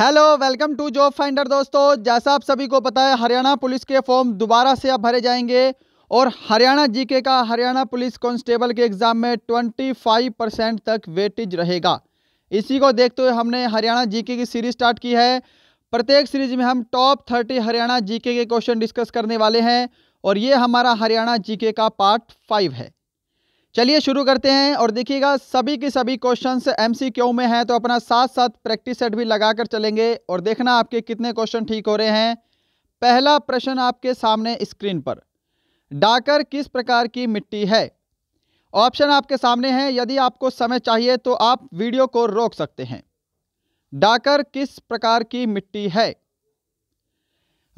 hello welcome to Job Finder दोस्तों जैसा आप सभी को पता है हरियाणा पुलिस के फॉर्म दोबारा से अब भरे जाएंगे और हरियाणा जीके का हरियाणा पुलिस कांस्टेबल के एग्ज़ाम में 25 परसेंट तक वेटेज रहेगा इसी को देखते हुए हमने हरियाणा जीके की सीरीज स्टार्ट की है प्रत्येक सीरीज में हम टॉप थर्टी हरियाणा जी के क्वेश्चन डिस्कस करने वाले हैं और ये हमारा हरियाणा जी का पार्ट फाइव है चलिए शुरू करते हैं और देखिएगा सभी के सभी क्वेश्चंस एमसीक्यू में हैं तो अपना साथ साथ प्रैक्टिस सेट भी लगाकर चलेंगे और देखना आपके कितने क्वेश्चन ठीक हो रहे हैं पहला प्रश्न आपके सामने स्क्रीन पर डाकर किस प्रकार की मिट्टी है ऑप्शन आपके सामने है यदि आपको समय चाहिए तो आप वीडियो को रोक सकते हैं डाकर किस प्रकार की मिट्टी है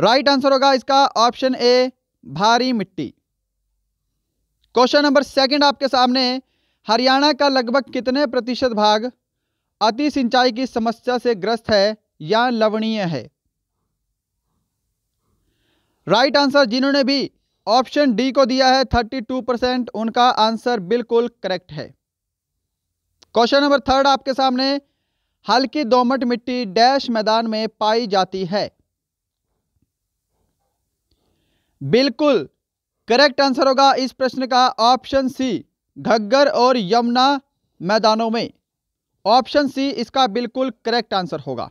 राइट आंसर होगा इसका ऑप्शन ए भारी मिट्टी क्वेश्चन नंबर सेकंड आपके सामने है हरियाणा का लगभग कितने प्रतिशत भाग अति सिंचाई की समस्या से ग्रस्त है या लवणीय है राइट आंसर जिन्होंने भी ऑप्शन डी को दिया है 32 परसेंट उनका आंसर बिल्कुल करेक्ट है क्वेश्चन नंबर थर्ड आपके सामने हल्की दोमट मिट्टी डैश मैदान में पाई जाती है बिल्कुल करेक्ट आंसर होगा इस प्रश्न का ऑप्शन सी घग्गर और यमुना मैदानों में ऑप्शन सी इसका बिल्कुल करेक्ट आंसर होगा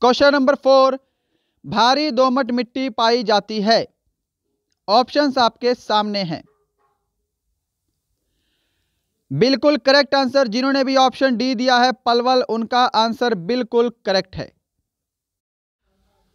क्वेश्चन नंबर फोर भारी दोमट मिट्टी पाई जाती है ऑप्शंस आपके सामने हैं बिल्कुल करेक्ट आंसर जिन्होंने भी ऑप्शन डी दिया है पलवल उनका आंसर बिल्कुल करेक्ट है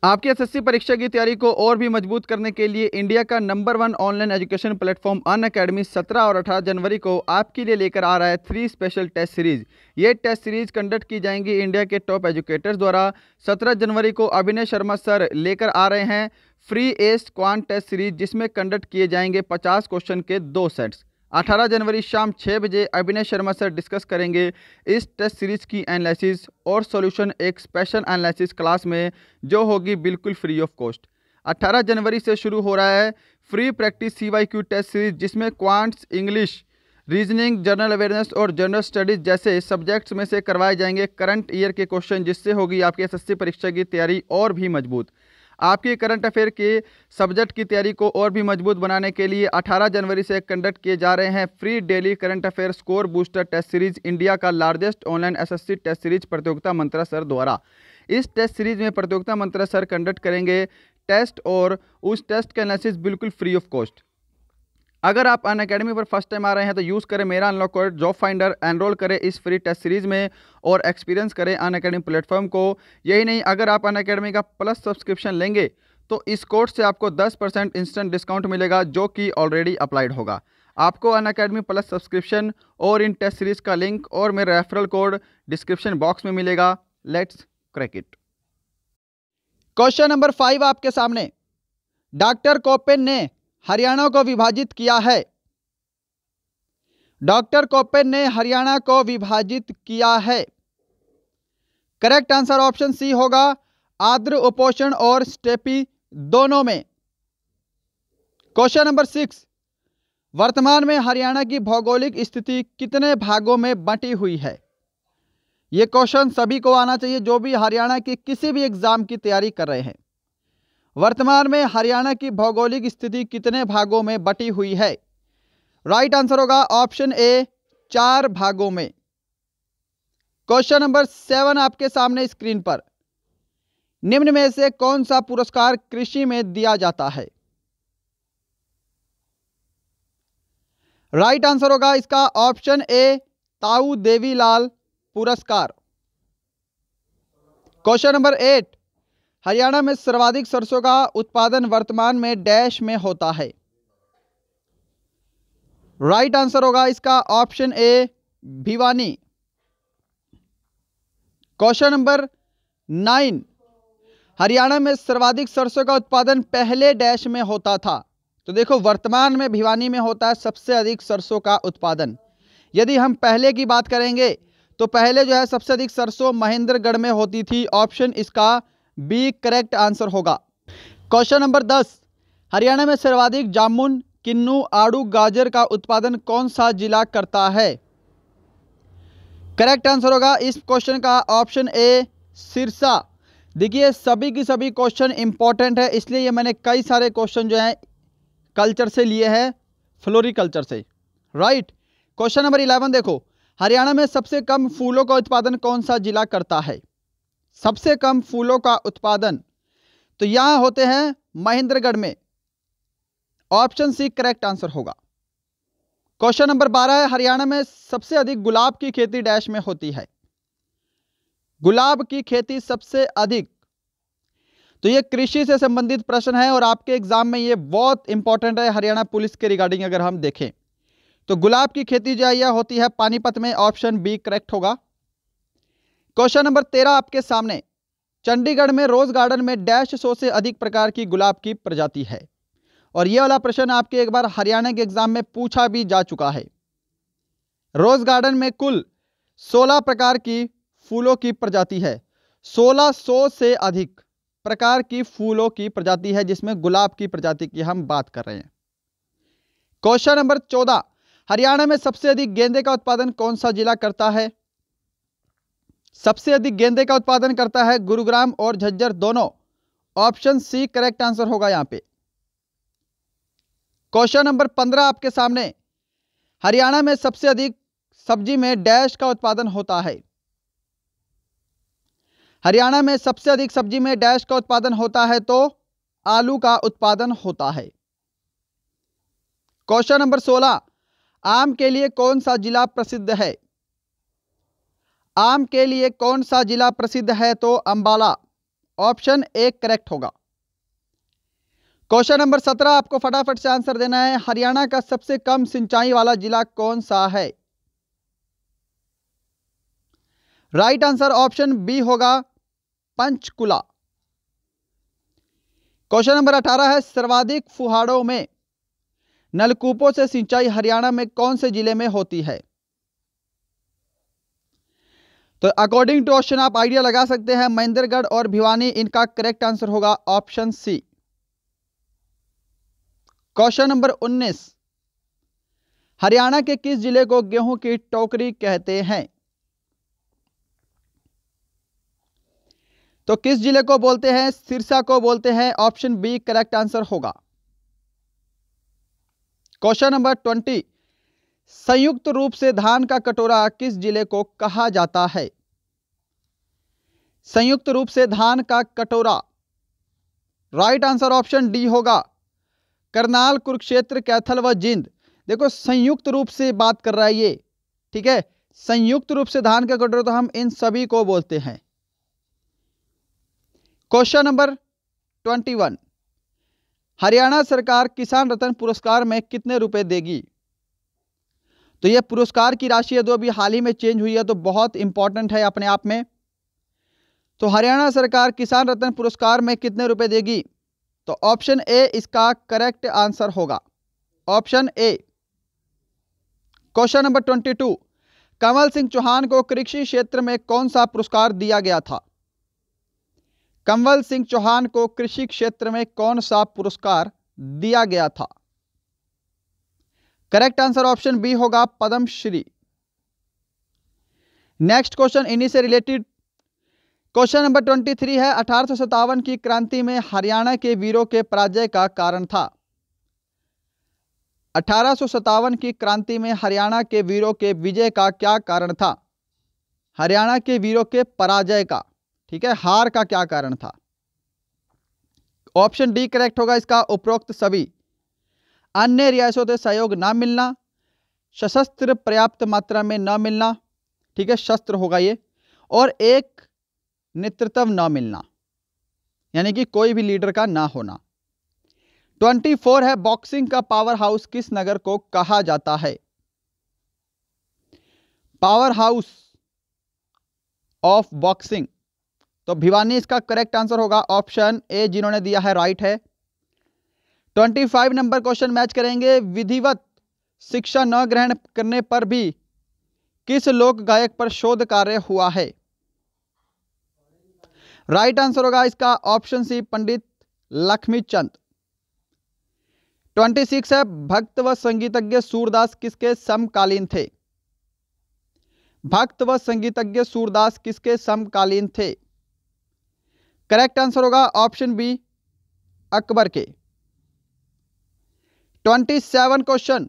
आपकी एसएससी परीक्षा की तैयारी को और भी मजबूत करने के लिए इंडिया का number one online education platform Unacademy सत्रह और अठारह जनवरी को आपके लिए लेकर आ रहा है थ्री स्पेशल टेस्ट सीरीज ये टेस्ट सीरीज कंडक्ट की जाएंगी इंडिया के टॉप एजुकेटर्स द्वारा सत्रह जनवरी को अभिनय शर्मा सर लेकर आ रहे हैं फ्री एस क्वान टेस्ट सीरीज जिसमें कंडक्ट किए जाएंगे पचास क्वेश्चन के दो सेट्स 18 जनवरी शाम छः बजे अभिनय शर्मा सर डिस्कस करेंगे इस टेस्ट सीरीज की एनालिसिस और सॉल्यूशन एक स्पेशल एनालिसिस क्लास में जो होगी बिल्कुल फ्री ऑफ कॉस्ट 18 जनवरी से शुरू हो रहा है free practice C Y Q test series जिसमें quants English reasoning general awareness और जनरल स्टडीज जैसे सब्जेक्ट्स में से करवाए जाएंगे करंट ईयर के क्वेश्चन जिससे होगी आपकी एस परीक्षा की तैयारी और भी मजबूत आपकी करंट अफेयर के सब्जेक्ट की तैयारी को और भी मजबूत बनाने के लिए 18 जनवरी से कंडक्ट किए जा रहे हैं free daily current affair score booster test series India का largest online SSC test series Pratiyogita Mantra sir द्वारा इस टेस्ट सीरीज में प्रतियोगिता मंत्रा सर कंडक्ट करेंगे टेस्ट और उस टेस्ट का एनालिसिस बिल्कुल फ्री ऑफ कॉस्ट अगर आप अन अकेडमी पर फर्स्ट टाइम आ रहे हैं तो यूज़ करें मेरा unlock code Job Finder enroll करें इस फ्री टेस्ट सीरीज़ में और एक्सपीरियंस करें अन अकेडमी प्लेटफॉर्म को यही नहीं अगर आप अन अकेडमी का प्लस सब्सक्रिप्शन लेंगे तो इस कोड से आपको 10 परसेंट इंस्टेंट डिस्काउंट मिलेगा जो कि ऑलरेडी अप्लाइड होगा आपको अन अकेडमी प्लस सब्सक्रिप्शन और इन टेस्ट सीरीज़ का लिंक और मेरा रेफरल कोड डिस्क्रिप्शन बॉक्स में मिलेगा let's crack it question number five आपके सामने डॉक्टर कोपेन ने हरियाणा को विभाजित किया है डॉक्टर कोपेन ने हरियाणा को विभाजित किया है करेक्ट आंसर ऑप्शन सी होगा आद्र उपोषण और स्टेपी दोनों में क्वेश्चन नंबर सिक्स वर्तमान में हरियाणा की भौगोलिक स्थिति कितने भागों में बंटी हुई है यह क्वेश्चन सभी को आना चाहिए जो भी हरियाणा के किसी भी एग्जाम की तैयारी कर रहे हैं वर्तमान में हरियाणा की भौगोलिक स्थिति कितने भागों में बटी हुई है राइट आंसर होगा ऑप्शन ए चार भागों में क्वेश्चन नंबर सेवन आपके सामने स्क्रीन पर निम्न में से कौन सा पुरस्कार कृषि में दिया जाता है राइट आंसर होगा इसका ऑप्शन ए ताऊ देवीलाल पुरस्कार क्वेश्चन नंबर एट हरियाणा में सर्वाधिक सरसों का उत्पादन वर्तमान में डैश में होता है राइट आंसर होगा इसका option A Bhiwani question number nine Haryana में सर्वाधिक सरसों का उत्पादन पहले डैश में होता था तो देखो वर्तमान में भिवानी में होता है सबसे अधिक सरसों का उत्पादन यदि हम पहले की बात करेंगे तो पहले जो है सबसे अधिक सरसों महेंद्रगढ़ में होती थी ऑप्शन इसका बी करेक्ट आंसर होगा क्वेश्चन नंबर दस हरियाणा में सर्वाधिक जामुन किन्नू आड़ू गाजर का उत्पादन कौन सा जिला करता है करेक्ट आंसर होगा इस क्वेश्चन का ऑप्शन ए सिरसा देखिए सभी की सभी क्वेश्चन इंपॉर्टेंट है इसलिए ये मैंने कई सारे क्वेश्चन जो हैं कल्चर से लिए हैं फ्लोरिकल्चर से राइट क्वेश्चन नंबर इलेवन देखो हरियाणा में सबसे कम फूलों का उत्पादन कौन सा जिला करता है सबसे कम फूलों का उत्पादन तो यहां होते हैं महेंद्रगढ़ में ऑप्शन सी करेक्ट आंसर होगा क्वेश्चन नंबर बारह है हरियाणा में सबसे अधिक गुलाब की खेती डैश में होती है गुलाब की खेती सबसे अधिक तो ये कृषि से संबंधित प्रश्न है और आपके एग्जाम में ये बहुत इंपॉर्टेंट है हरियाणा पुलिस के रिगार्डिंग अगर हम देखें तो गुलाब की खेती जो है यह होती है पानीपत में ऑप्शन बी करेक्ट होगा क्वेश्चन नंबर तेरह आपके सामने चंडीगढ़ में रोज गार्डन में डैश सौ से अधिक प्रकार की गुलाब की प्रजाति है और यह वाला प्रश्न आपके एक बार हरियाणा के एग्जाम में पूछा भी जा चुका है रोज गार्डन में कुल 16 प्रकार की फूलों की प्रजाति है 1600 से अधिक प्रकार की फूलों की प्रजाति है जिसमें गुलाब की प्रजाति की हम बात कर रहे हैं क्वेश्चन नंबर 14 हरियाणा में सबसे अधिक गेंदे का उत्पादन कौन सा जिला करता है सबसे अधिक गेंदे का उत्पादन करता है गुरुग्राम और झज्जर दोनों ऑप्शन सी करेक्ट आंसर होगा यहां पे क्वेश्चन नंबर पंद्रह आपके सामने हरियाणा में सबसे अधिक सब्जी में डैश का उत्पादन होता है हरियाणा में सबसे अधिक सब्जी में डैश का उत्पादन होता है तो आलू का उत्पादन होता है क्वेश्चन नंबर सोलह आम के लिए कौन सा जिला प्रसिद्ध है आम के लिए कौन सा जिला प्रसिद्ध है तो अंबाला ऑप्शन एक करेक्ट होगा क्वेश्चन नंबर सत्रह आपको फटाफट से आंसर देना है हरियाणा का सबसे कम सिंचाई वाला जिला कौन सा है राइट आंसर ऑप्शन बी होगा पंचकुला क्वेश्चन नंबर अठारह है सर्वाधिक फुहाड़ों में नलकूपों से सिंचाई हरियाणा में कौन से जिले में होती है तो अकॉर्डिंग टू ऑप्शन आप आइडिया लगा सकते हैं महेंद्रगढ़ और भिवानी इनका करेक्ट आंसर होगा option C question number 19 Haryana के किस जिले को गेहूं की टोकरी कहते हैं तो किस जिले को बोलते हैं सिरसा को बोलते हैं ऑप्शन बी करेक्ट आंसर होगा क्वेश्चन नंबर ट्वेंटी संयुक्त रूप से धान का कटोरा किस जिले को कहा जाता है संयुक्त रूप से धान का कटोरा राइट आंसर ऑप्शन डी होगा करनाल कुरुक्षेत्र कैथल व जिंद देखो संयुक्त रूप से बात कर रहा है ये ठीक है संयुक्त रूप से धान का कटोरा तो हम इन सभी को बोलते हैं question number twenty one Haryana सरकार किसान रत्न पुरस्कार में कितने रुपए देगी तो यह पुरस्कार की राशि है जो अभी हाल ही में चेंज हुई है तो बहुत इंपॉर्टेंट है अपने आप में तो हरियाणा सरकार किसान रत्न पुरस्कार में कितने रुपए देगी तो ऑप्शन ए इसका करेक्ट आंसर होगा option A question number twenty two Kanwal Singh Chauhan को कृषि क्षेत्र में कौन सा पुरस्कार दिया गया था कंवल सिंह चौहान को कृषि क्षेत्र में कौन सा पुरस्कार दिया गया था करेक्ट आंसर ऑप्शन बी होगा पद्मश्री नेक्स्ट क्वेश्चन इन्हीं से related question number twenty three है अठारह की क्रांति में हरियाणा के वीरों के पराजय का कारण था अठारह की क्रांति में हरियाणा के वीरों के विजय का क्या कारण था हरियाणा के वीरों के पराजय का ठीक है हार का क्या कारण था ऑप्शन डी करेक्ट होगा इसका उपरोक्त सभी अन्य रियासतों से सहयोग ना मिलना सशस्त्र पर्याप्त मात्रा में न मिलना ठीक है शस्त्र होगा ये और एक नेतृत्व न मिलना यानी कि कोई भी लीडर का ना होना 24 है बॉक्सिंग का पावर हाउस किस नगर को कहा जाता है पावर हाउस ऑफ बॉक्सिंग तो भिवानी इसका करेक्ट आंसर होगा ऑप्शन ए जिन्होंने दिया है राइट है twenty five number question match करेंगे विधिवत शिक्षा न ग्रहण करने पर भी किस लोक गायक पर शोध कार्य हुआ है राइट आंसर होगा इसका option C Pandit Lakshmi Chand twenty six है भक्त व संगीतज्ञ सूरदास किसके समकालीन थे भक्त व संगीतज्ञ सूरदास किसके समकालीन थे करेक्ट आंसर होगा ऑप्शन बी अकबर के twenty seven question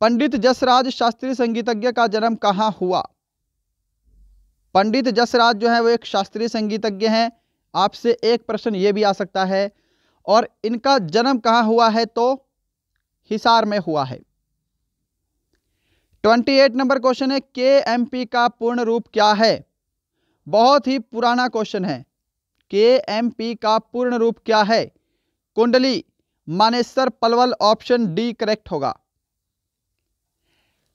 Pandit Jasraj शास्त्रीय संगीतज्ञ का जन्म कहाँ हुआ पंडित जसराज जो है वो एक शास्त्रीय संगीतज्ञ हैं आपसे एक प्रश्न ये भी आ सकता है और इनका जन्म कहाँ हुआ है तो हिसार में हुआ है ट्वेंटी एट नंबर क्वेश्चन है के एम पी का पूर्ण रूप क्या है बहुत ही पुराना क्वेश्चन है के एम पी का पूर्ण रूप क्या है Kundli Manesar Palwal option D correct होगा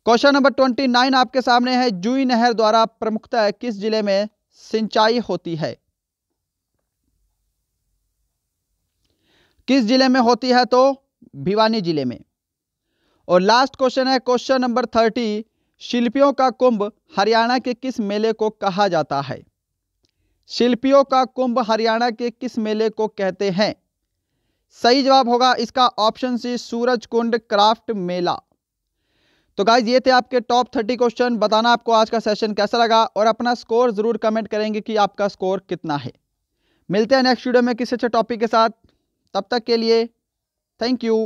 क्वेश्चन नंबर ट्वेंटी नाइन आपके सामने है जुई नहर द्वारा प्रमुखता किस जिले में सिंचाई होती है किस जिले में होती है तो भिवानी जिले में और लास्ट क्वेश्चन है क्वेश्चन नंबर थर्टी शिल्पियों का कुंभ हरियाणा के किस मेले को कहा जाता है शिल्पियों का कुंभ हरियाणा के किस मेले को कहते हैं सही जवाब होगा इसका ऑप्शन सी सूरज कुंड क्राफ्ट मेला तो गाइज ये थे आपके टॉप थर्टी क्वेश्चन बताना आपको आज का सेशन कैसा लगा और अपना स्कोर ज़रूर कमेंट करेंगे कि आपका स्कोर कितना है मिलते हैं नेक्स्ट वीडियो में किसी अच्छे टॉपिक के साथ तब तक के लिए थैंक यू